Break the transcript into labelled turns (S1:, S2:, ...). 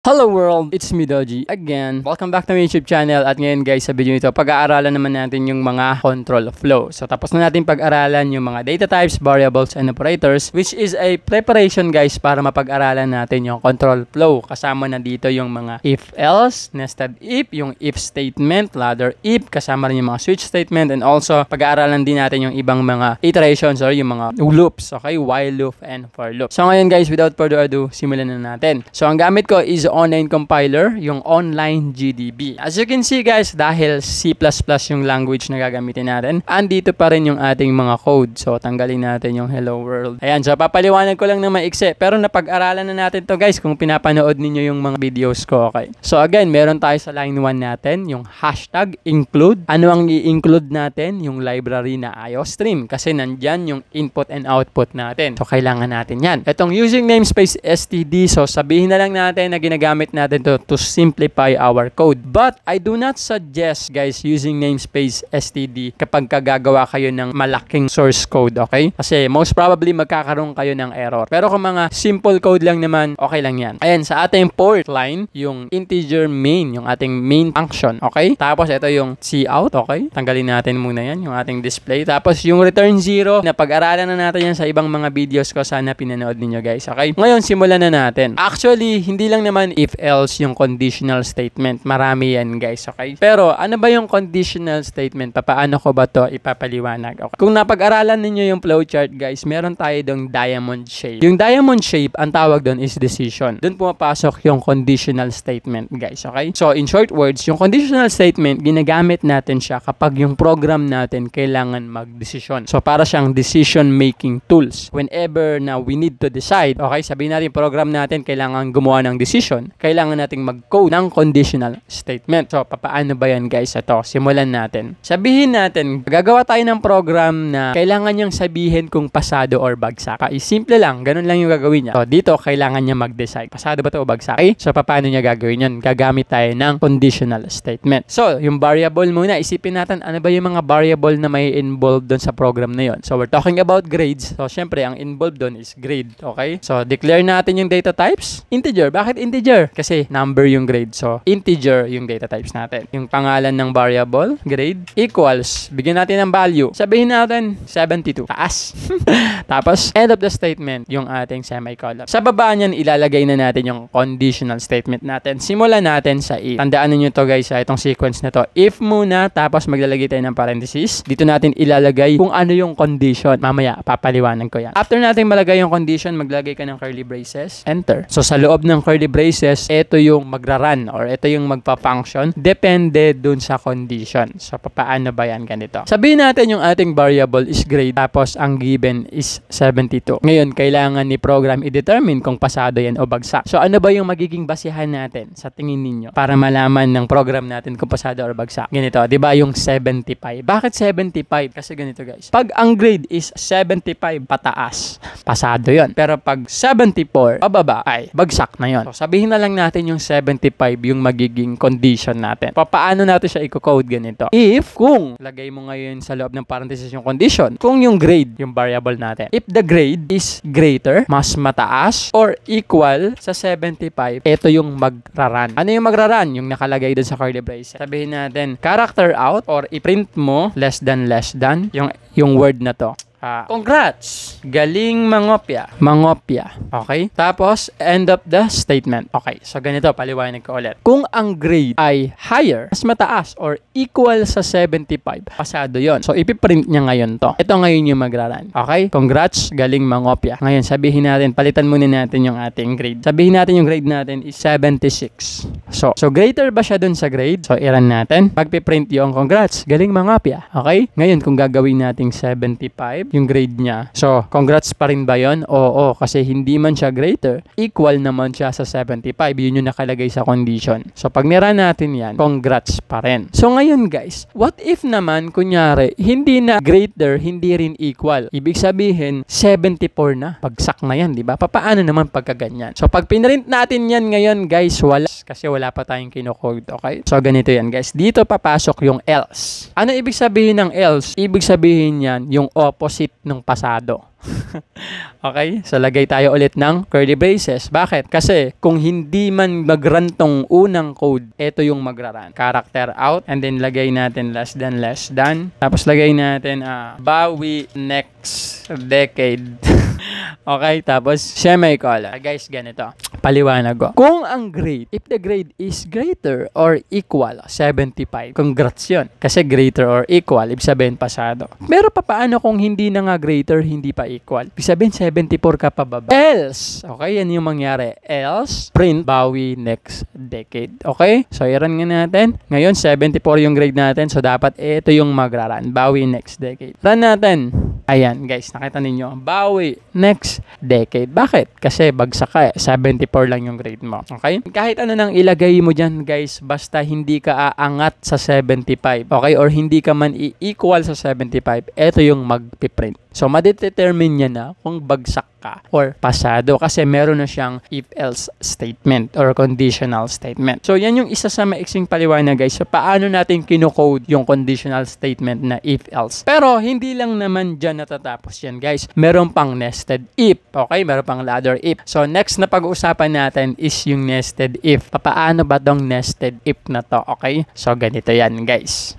S1: Hello world! It's me Doji again. Welcome back to my YouTube channel at ngayon guys sa video nito pag-aaralan naman natin yung mga control flow. So tapos na natin pag-aralan yung mga data types, variables, and operators which is a preparation guys para mapag-aralan natin yung control flow. Kasama na dito yung mga if-else, nested if, yung if statement, ladder if, kasama rin yung mga switch statement and also pag-aaralan din natin yung ibang mga iterations or yung mga loops, okay? While loop and for loop. So ngayon guys without further ado, simulan na natin. So ang gamit ko is online compiler, yung online GDB. As you can see guys, dahil C++ yung language na gagamitin natin, andito pa rin yung ating mga code. So tanggalin natin yung hello world. Ayan, so papaliwanag ko lang ng maikse. Pero napag-aralan na natin to guys kung pinapanood ninyo yung mga videos ko. Okay. So again, meron tayo sa line 1 natin, yung hashtag include. Ano ang i-include natin? Yung library na IOStream. Kasi nandyan yung input and output natin. So kailangan natin yan. Itong using namespace std, so sabihin na lang natin na ginagamit ginagamit natin to to simplify our code. But I do not suggest guys using namespace std kapag gagawa kayo ng malaking source code, okay? Kasi most probably magkakaroon kayo ng error. Pero kung mga simple code lang naman, okay lang yan. Ayan, sa ating port line, yung integer main, yung ating main function, okay? Tapos ito yung cout, okay? Tanggalin natin muna yan, yung ating display. Tapos yung return 0, na pag-aralan na natin yan sa ibang mga videos ko, sana pinanood ninyo guys, okay? Ngayon, simulan na natin. Actually, hindi lang naman yun if else yung conditional statement. Marami yan guys, okay? Pero ano ba yung conditional statement? Paano ko ba to ipapaliwanag? Okay. Kung napag-aralan ninyo yung flowchart guys, meron tayo dong diamond shape. Yung diamond shape, ang tawag doon is decision. Doon pumapasok yung conditional statement guys, okay? So in short words, yung conditional statement, ginagamit natin siya kapag yung program natin kailangan mag-decision. So para siyang decision-making tools. Whenever na we need to decide, okay, sabihin natin program natin kailangan gumawa ng decision ngayon, kailangan nating mag-code ng conditional statement. So, papaano ba yan guys? Ito, simulan natin. Sabihin natin, gagawa tayo ng program na kailangan niyang sabihin kung pasado or bagsak. Ay, simple lang, ganun lang yung gagawin niya. So, dito, kailangan niya mag-decide. Pasado ba to o bagsak? Okay? So, paano niya gagawin yun? Gagamit tayo ng conditional statement. So, yung variable muna, isipin natin ano ba yung mga variable na may involved doon sa program na yon. So, we're talking about grades. So, syempre, ang involved doon is grade. Okay? So, declare natin yung data types. Integer. Bakit integer? integer kasi number yung grade. So, integer yung data types natin. Yung pangalan ng variable, grade, equals, bigyan natin ng value. Sabihin natin, 72. Taas. Tapos, end of the statement, yung ating semicolon. Sa baba niyan, ilalagay na natin yung conditional statement natin. Simulan natin sa if. Tandaan niyo to guys, sa itong sequence na to. If muna, tapos maglalagay tayo ng parenthesis. Dito natin ilalagay kung ano yung condition. Mamaya, papaliwanan ko yan. After natin malagay yung condition, maglagay ka ng curly braces. Enter. So, sa loob ng curly braces, cases, ito yung magra-run or ito yung magpa-function depende dun sa condition. So, paano ba yan ganito? Sabihin natin yung ating variable is grade tapos ang given is 72. Ngayon, kailangan ni program i-determine kung pasado yan o bagsak. So, ano ba yung magiging basihan natin sa tingin ninyo para malaman ng program natin kung pasado or bagsak? Ganito, di ba yung 75? Bakit 75? Kasi ganito guys. Pag ang grade is 75 pataas, pasado yon Pero pag 74 pababa ay bagsak na yon So, sabihin na lang natin yung 75 yung magiging condition natin. Paano natin siya i-code ganito? If, kung, lagay mo ngayon sa loob ng parenthesis yung condition, kung yung grade, yung variable natin, if the grade is greater, mas mataas, or equal sa 75, ito yung magraran. Ano yung magraran? Yung nakalagay doon sa curly braces. Sabihin natin, character out or i-print mo less than less than yung, yung word na to. Uh, congrats! Galing mangopya. Mangopya. Okay? Tapos, end of the statement. Okay. So, ganito, paliwanag ko ulit. Kung ang grade ay higher, mas mataas, or equal sa 75, pasado yon. So, ipiprint niya ngayon to. Ito ngayon yung magraran. Okay? Congrats! Galing mangopya. Ngayon, sabihin natin, palitan muna natin yung ating grade. Sabihin natin yung grade natin is 76. So, so greater ba siya dun sa grade? So, iran natin. Magpiprint yung congrats. Galing mangopya. Okay? Ngayon, kung gagawin natin 75, yung grade niya. So, congrats pa rin ba yun? Oo, kasi hindi man siya greater, equal naman siya sa 75. Yun yung nakalagay sa condition. So, pag nira natin yan, congrats pa rin. So, ngayon guys, what if naman, kunyari, hindi na greater, hindi rin equal. Ibig sabihin, 74 na. Pagsak na yan, di ba? Papaano naman pagkaganyan? So, pag pinrint natin yan ngayon guys, wala. Kasi wala pa tayong kinukod, okay? So, ganito yan guys. Dito papasok yung else. Ano ibig sabihin ng else? Ibig sabihin yan, yung opposite isip ng pasado. okay? So lagay tayo ulit ng curly braces. Bakit? Kasi kung hindi man mag tong unang code, ito yung magraran. Character out and then lagay natin less than less than. Tapos lagay natin uh, bawi next decade. okay? Tapos semicolon. Ah, guys, ganito paliwanag ko. Kung ang grade, if the grade is greater or equal, 75, congrats yun. Kasi greater or equal, ibig sabihin pasado. Pero paano kung hindi na nga greater, hindi pa equal? Ibig sabihin 74 ka pa baba. Else, okay, yan yung mangyari. Else, print, bawi next decade. Okay? So, i-run nga natin. Ngayon, 74 yung grade natin. So, dapat ito yung magra-run. Bawi next decade. Run natin. Ayan guys, nakita ninyo, bawi next decade. Bakit? Kasi bagsak ka, 74 eh. lang yung grade mo. Okay? Kahit ano nang ilagay mo dyan guys, basta hindi ka aangat sa 75. Okay? Or hindi ka man i-equal sa 75, eto yung magpiprint. So, madedetermine niya na kung bagsak ka or pasado kasi meron na siyang if-else statement or conditional statement. So, yan yung isa sa maiksing paliwanag guys. So, paano natin kinocode yung conditional statement na if-else. Pero, hindi lang naman dyan natatapos yan guys. Meron pang nested if. Okay, meron pang ladder if. So, next na pag-uusapan natin is yung nested if. Paano ba tong nested if na to? Okay? So, ganito yan guys.